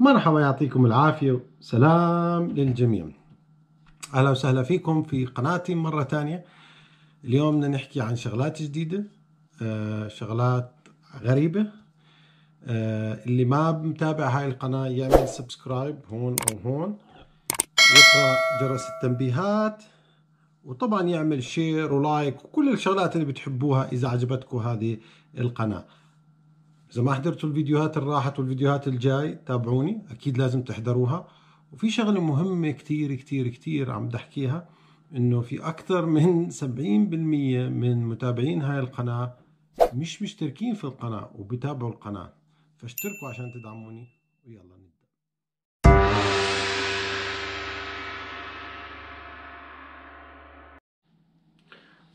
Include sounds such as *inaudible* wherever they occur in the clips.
مرحبا يعطيكم العافية سلام للجميع أهلا وسهلا فيكم في قناتي مرة تانية اليوم بدنا نحكي عن شغلات جديدة آه، شغلات غريبة آه، اللي ما متابع هاي القناة يعمل سبسكرايب هون أو هون يقرأ جرس التنبيهات وطبعا يعمل شير ولايك وكل الشغلات اللي بتحبوها إذا عجبتكم هذه القناة اذا ما حضرتوا الفيديوهات اللي راحت والفيديوهات الجاي تابعوني اكيد لازم تحضروها وفي شغله مهمه كتير كتير كتير عم بدي احكيها انه في اكثر من 70% من متابعين هاي القناه مش مشتركين في القناه وبتابعوا القناه فاشتركوا عشان تدعموني ويلا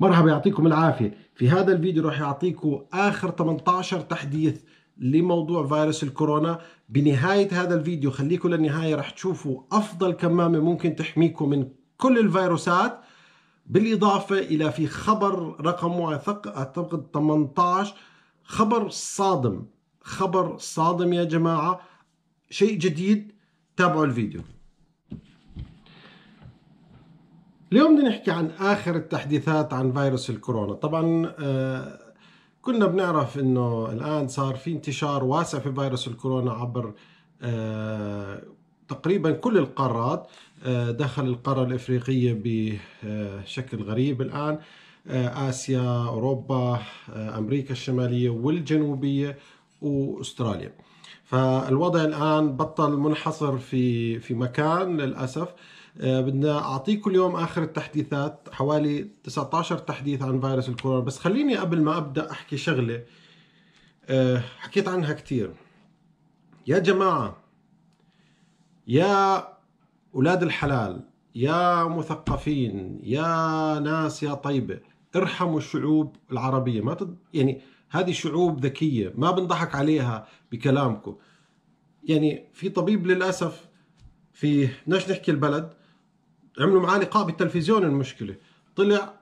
مرحبا يعطيكم العافية في هذا الفيديو راح يعطيكم آخر 18 تحديث لموضوع فيروس الكورونا بنهاية هذا الفيديو خليكم للنهاية راح تشوفوا أفضل كمامة ممكن تحميكم من كل الفيروسات بالإضافة إلى في خبر رقم واثق أعتقد 18 خبر صادم خبر صادم يا جماعة شيء جديد تابعوا الفيديو اليوم بدنا نحكي عن آخر التحديثات عن فيروس الكورونا طبعا آه، كنا بنعرف انه الان صار في انتشار واسع في فيروس الكورونا عبر آه، تقريبا كل القارات آه، دخل القارة الإفريقية بشكل غريب الآن آسيا أوروبا أمريكا الشمالية والجنوبية وأستراليا فالوضع الآن بطل منحصر في في مكان للأسف آه، بدنا اعطيكم اليوم اخر التحديثات حوالي 19 تحديث عن فيروس الكورونا بس خليني قبل ما ابدا احكي شغله آه، حكيت عنها كثير يا جماعه يا اولاد الحلال يا مثقفين يا ناس يا طيبه ارحموا الشعوب العربيه ما تد... يعني هذه شعوب ذكيه ما بنضحك عليها بكلامكم يعني في طبيب للاسف في بدناش نحكي البلد عملوا معاه لقاء بالتلفزيون المشكله طلع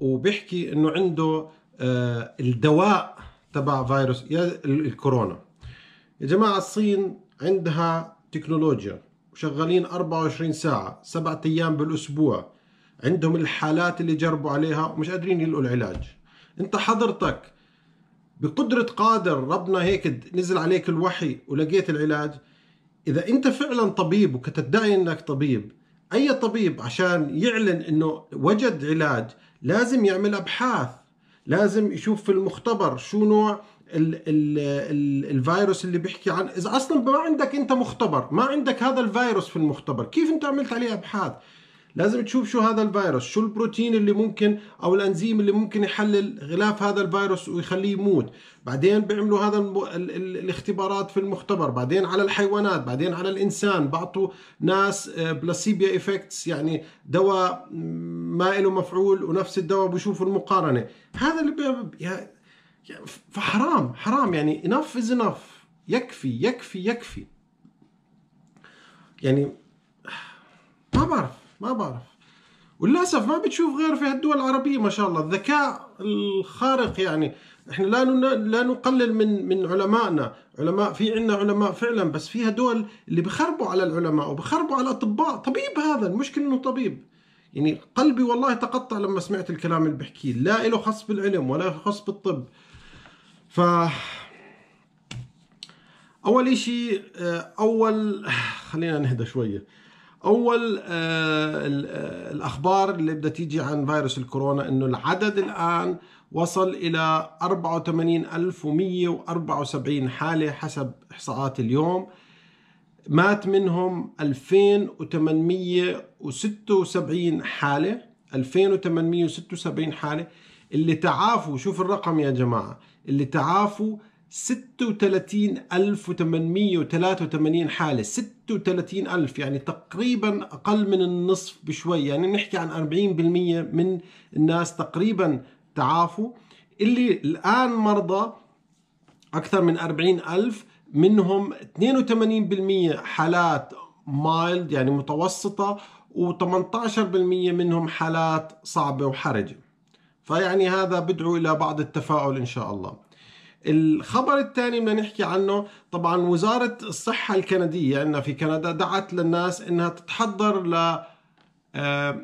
وبيحكي انه عنده آه، الدواء تبع فيروس الكورونا يا جماعه الصين عندها تكنولوجيا وشغالين 24 ساعه سبعة ايام بالاسبوع عندهم الحالات اللي جربوا عليها ومش قادرين يلقوا العلاج انت حضرتك بقدرة قادر ربنا هيك نزل عليك الوحي ولقيت العلاج إذا أنت فعلا طبيب وكتدعي أنك طبيب اي طبيب عشان يعلن انه وجد علاج لازم يعمل ابحاث لازم يشوف في المختبر شو نوع الـ الـ الـ الفيروس اللي بيحكي عن اذا اصلا ما عندك انت مختبر ما عندك هذا الفيروس في المختبر كيف انت عملت عليه ابحاث لازم تشوف شو هذا الفيروس شو البروتين اللي ممكن او الانزيم اللي ممكن يحلل غلاف هذا الفيروس ويخليه يموت بعدين بيعملوا هذا ال... ال... الاختبارات في المختبر بعدين على الحيوانات بعدين على الانسان بعطوا ناس بلاسيبيا آه، افكتس يعني دواء ما له مفعول ونفس الدواء بشوفوا المقارنه هذا اللي بي... فحرام حرام يعني enough از enough يكفي يكفي يكفي يعني ما بعرف ما بعرف وللاسف ما بتشوف غير في هالدول العربيه ما شاء الله الذكاء الخارق يعني احنا لا لا نقلل من من علمائنا علماء في عندنا علماء فعلا بس في هدول اللي بخربوا على العلماء وبخربوا على الاطباء طبيب هذا المشكله انه طبيب يعني قلبي والله تقطع لما سمعت الكلام اللي بحكيه لا له خص بالعلم ولا خص بالطب ف اول شيء آه، اول خلينا نهدى شويه اول آه، آه، الاخبار اللي بدها تيجي عن فيروس الكورونا انه العدد الان وصل الى 84174 حاله حسب احصاءات اليوم مات منهم 2876 حاله 2876 حاله اللي تعافوا شوف الرقم يا جماعه اللي تعافوا 36883 حالة 36000 يعني تقريبا أقل من النصف بشوي يعني نحكي عن 40% من الناس تقريبا تعافوا اللي الآن مرضى أكثر من 40000 منهم 82% حالات مايلد يعني متوسطة و18% منهم حالات صعبة وحرجة فيعني هذا بدعو إلى بعض التفاؤل إن شاء الله الخبر الثاني بدنا نحكي عنه طبعا وزارة الصحة الكندية عندنا في كندا دعت للناس انها تتحضر ل آه،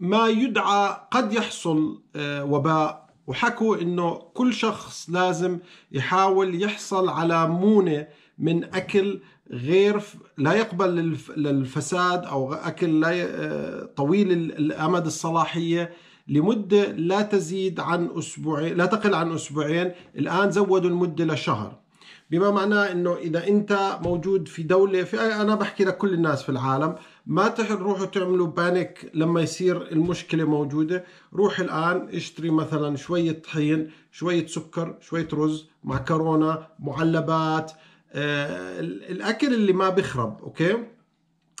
ما يدعى قد يحصل آه، وباء وحكوا انه كل شخص لازم يحاول يحصل على مونه من اكل غير لا يقبل للفساد او اكل لا آه، طويل الامد الصلاحيه لمدة لا تزيد عن أسبوعين لا تقل عن أسبوعين الآن زودوا المدة لشهر بما معناه انه اذا انت موجود في دوله في انا بحكي لك كل الناس في العالم ما تروحوا تعملوا بانيك لما يصير المشكله موجوده روح الان اشتري مثلا شويه طحين شويه سكر شويه رز معكرونه معلبات آه الاكل اللي ما بخرب اوكي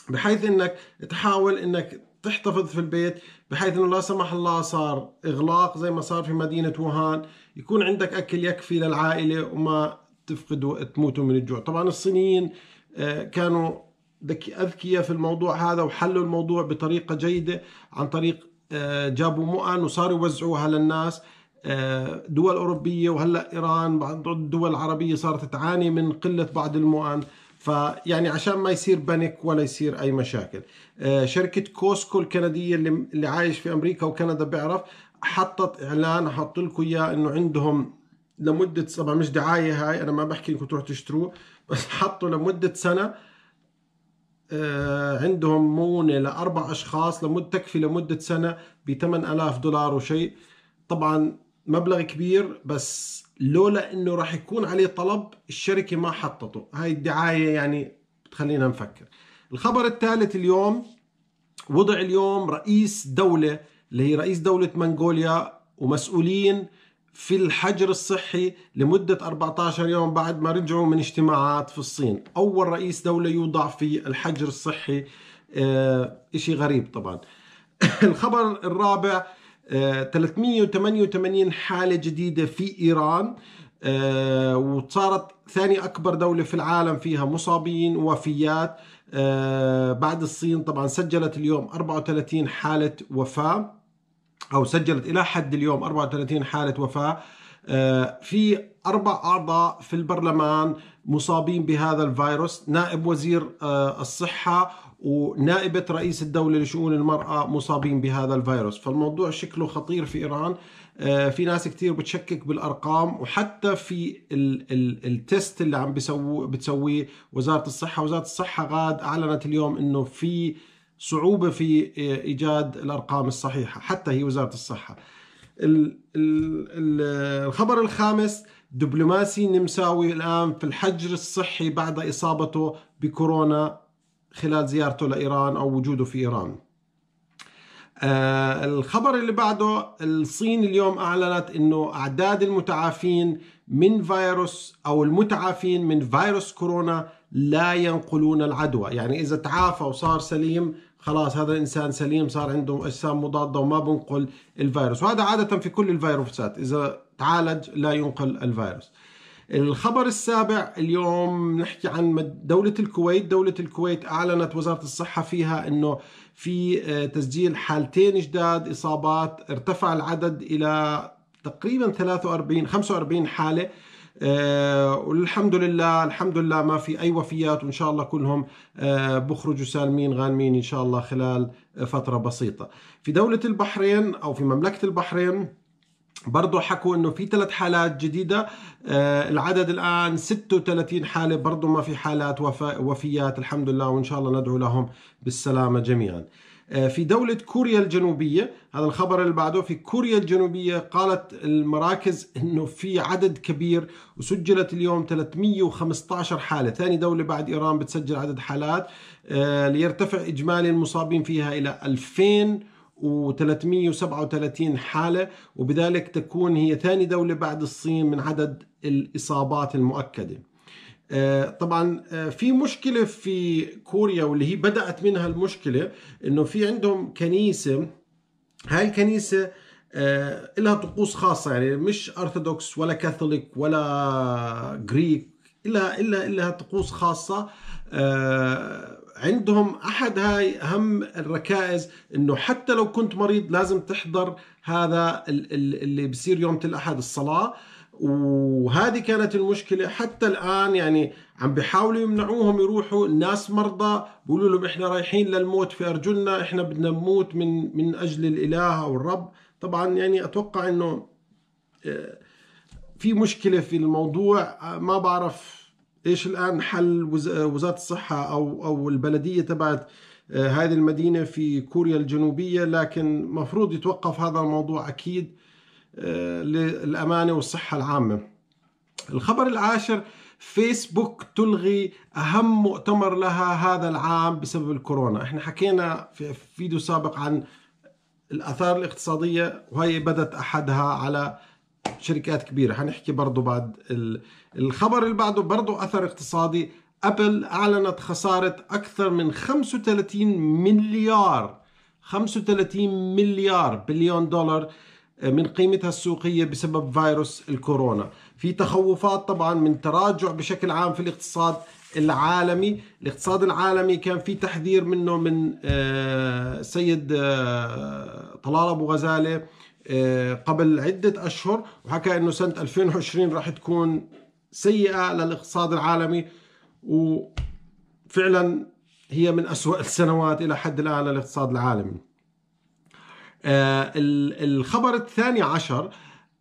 بحيث انك تحاول انك تحتفظ في البيت بحيث انه لا سمح الله صار اغلاق زي ما صار في مدينه ووهان يكون عندك اكل يكفي للعائله وما تفقدوا تموتوا من الجوع طبعا الصينيين آه، كانوا اذكياء في الموضوع هذا وحلوا الموضوع بطريقه جيده عن طريق آه، جابوا مؤن وصاروا يوزعوها للناس آه، دول اوروبيه وهلا ايران بعض الدول العربيه صارت تعاني من قله بعض المؤن فيعني عشان ما يصير بانيك ولا يصير اي مشاكل آه، شركه كوسكو الكنديه اللي عايش في امريكا وكندا بيعرف حطت اعلان حط لكم اياه انه عندهم لمده طبعا مش دعايه هاي انا ما بحكي انكم تروحوا تشتروه بس حطوا لمده سنه آه، عندهم مونه لاربع اشخاص لمده تكفي لمده سنه ب 8000 دولار وشيء طبعا مبلغ كبير بس لولا انه راح يكون عليه طلب الشركه ما حطته هاي الدعايه يعني بتخلينا نفكر الخبر الثالث اليوم وضع اليوم رئيس دوله اللي هي رئيس دوله منغوليا ومسؤولين في الحجر الصحي لمدة 14 يوم بعد ما رجعوا من اجتماعات في الصين أول رئيس دولة يوضع في الحجر الصحي اه إشي غريب طبعا *coughs* الخبر الرابع 388 حالة جديدة في إيران آه، وصارت ثاني أكبر دولة في العالم فيها مصابين وفيات آه، بعد الصين طبعا سجلت اليوم 34 حالة وفاة أو سجلت إلى حد اليوم 34 حالة وفاة آه، في أربع أعضاء في البرلمان مصابين بهذا الفيروس نائب وزير آه، الصحة ونائبة رئيس الدولة لشؤون المرأة مصابين بهذا الفيروس فالموضوع شكله خطير في إيران آه، في ناس كتير بتشكك بالأرقام وحتى في التست اللي عم بتسويه وزارة الصحة وزارة الصحة غاد أعلنت اليوم أنه في صعوبة في آه، إيجاد الأرقام الصحيحة حتى هي وزارة الصحة الخبر الخامس دبلوماسي نمساوي الآن في الحجر الصحي بعد إصابته بكورونا خلال زيارته لإيران أو وجوده في إيران آه الخبر اللي بعده الصين اليوم أعلنت أنه أعداد المتعافين من فيروس أو المتعافين من فيروس كورونا لا ينقلون العدوى يعني إذا تعافى وصار سليم خلاص هذا الانسان سليم صار عنده اجسام مضاده وما بنقل الفيروس وهذا عاده في كل الفيروسات اذا تعالج لا ينقل الفيروس الخبر السابع اليوم نحكي عن دولة الكويت دولة الكويت أعلنت وزارة الصحة فيها أنه في آه، تسجيل حالتين جداد إصابات ارتفع العدد إلى تقريبا 43 45 حالة آه، والحمد لله الحمد لله ما في أي وفيات وإن شاء الله كلهم آه، بخرجوا سالمين غانمين إن شاء الله خلال فترة بسيطة في دولة البحرين أو في مملكة البحرين برضه حكوا انه في ثلاث حالات جديده آه العدد الان 36 حاله برضه ما في حالات وفا وفيات الحمد لله وان شاء الله ندعو لهم بالسلامه جميعا آه في دولة كوريا الجنوبية هذا الخبر اللي بعده في كوريا الجنوبية قالت المراكز انه في عدد كبير وسجلت اليوم 315 حالة ثاني دولة بعد ايران بتسجل عدد حالات آه ليرتفع اجمالي المصابين فيها الى 2000 و337 حالة وبذلك تكون هي ثاني دولة بعد الصين من عدد الإصابات المؤكدة آه، طبعا آه، في مشكلة في كوريا واللي هي بدأت منها المشكلة انه في عندهم كنيسة هاي الكنيسة آه، لها طقوس خاصة يعني مش ارثوذكس ولا كاثوليك ولا جريك إلا إلا إلها طقوس خاصة عندهم أحد هاي أهم الركائز إنه حتى لو كنت مريض لازم تحضر هذا اللي بصير يوم الأحد الصلاة وهذه كانت المشكلة حتى الآن يعني عم بيحاولوا يمنعوهم يروحوا الناس مرضى بيقولوا لهم إحنا رايحين للموت في أرجلنا إحنا بدنا نموت من من أجل الإله أو الرب طبعا يعني أتوقع إنه آه، في مشكلة في الموضوع آه، ما بعرف ايش الان حل وزاره الصحه او او البلديه تبعت آه، هذه المدينه في كوريا الجنوبيه لكن مفروض يتوقف هذا الموضوع اكيد آه، للامانه والصحه العامه. الخبر العاشر فيسبوك تلغي اهم مؤتمر لها هذا العام بسبب الكورونا، احنا حكينا في فيديو سابق عن الاثار الاقتصاديه وهي بدت احدها على شركات كبيرة حنحكي برضو بعد الخبر اللي بعده برضو أثر اقتصادي أبل أعلنت خسارة أكثر من 35 مليار 35 مليار بليون دولار آه، من قيمتها السوقية بسبب فيروس الكورونا في تخوفات طبعا من تراجع بشكل عام في الاقتصاد العالمي الاقتصاد العالمي كان في تحذير منه من آه، سيد آه، طلال أبو غزالة آه، قبل عدة أشهر وحكى أنه سنة 2020 راح تكون سيئة للاقتصاد العالمي وفعلا هي من أسوأ السنوات إلى حد الآن للاقتصاد العالمي آه، الخبر الثاني عشر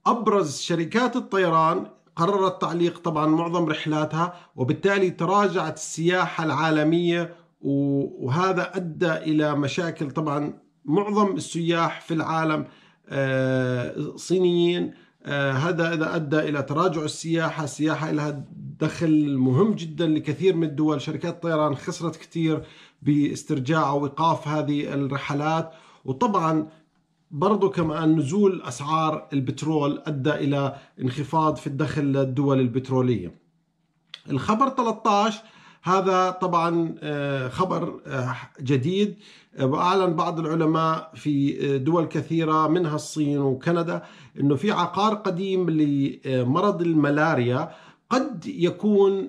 أبرز شركات الطيران قررت تعليق طبعا معظم رحلاتها وبالتالي تراجعت السياحة العالمية وهذا أدى إلى مشاكل طبعا معظم السياح في العالم آه، صينيين آه، هذا إذا أدى إلى تراجع السياحة السياحة لها دخل مهم جدا لكثير من الدول شركات الطيران خسرت كثير باسترجاع أو إيقاف هذه الرحلات وطبعا برضو كمان نزول أسعار البترول أدى إلى انخفاض في الدخل للدول البترولية الخبر 13 هذا طبعا آه، خبر آه، جديد آه، وأعلن بعض العلماء في دول كثيرة منها الصين وكندا أنه في عقار قديم لمرض الملاريا قد يكون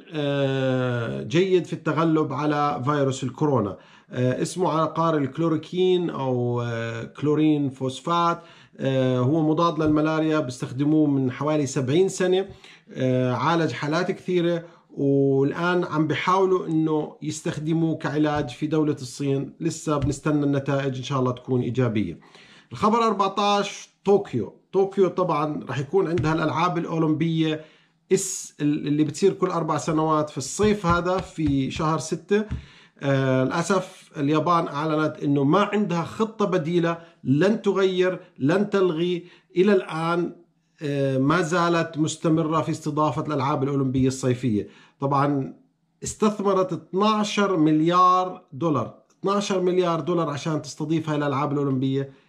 جيد في التغلب على فيروس الكورونا اسمه عقار الكلوروكين أو كلورين فوسفات هو مضاد للملاريا بيستخدموه من حوالي 70 سنة عالج حالات كثيرة والان عم بيحاولوا انه يستخدموه كعلاج في دوله الصين لسه بنستنى النتائج ان شاء الله تكون ايجابيه الخبر 14 طوكيو طوكيو طبعا رح يكون عندها الالعاب الاولمبيه اس اللي بتصير كل اربع سنوات في الصيف هذا في شهر 6 آه للاسف اليابان اعلنت انه ما عندها خطه بديله لن تغير لن تلغي الى الان آه، ما زالت مستمرة في استضافة الألعاب الأولمبية الصيفية طبعا استثمرت 12 مليار دولار 12 مليار دولار عشان تستضيف هاي الألعاب الأولمبية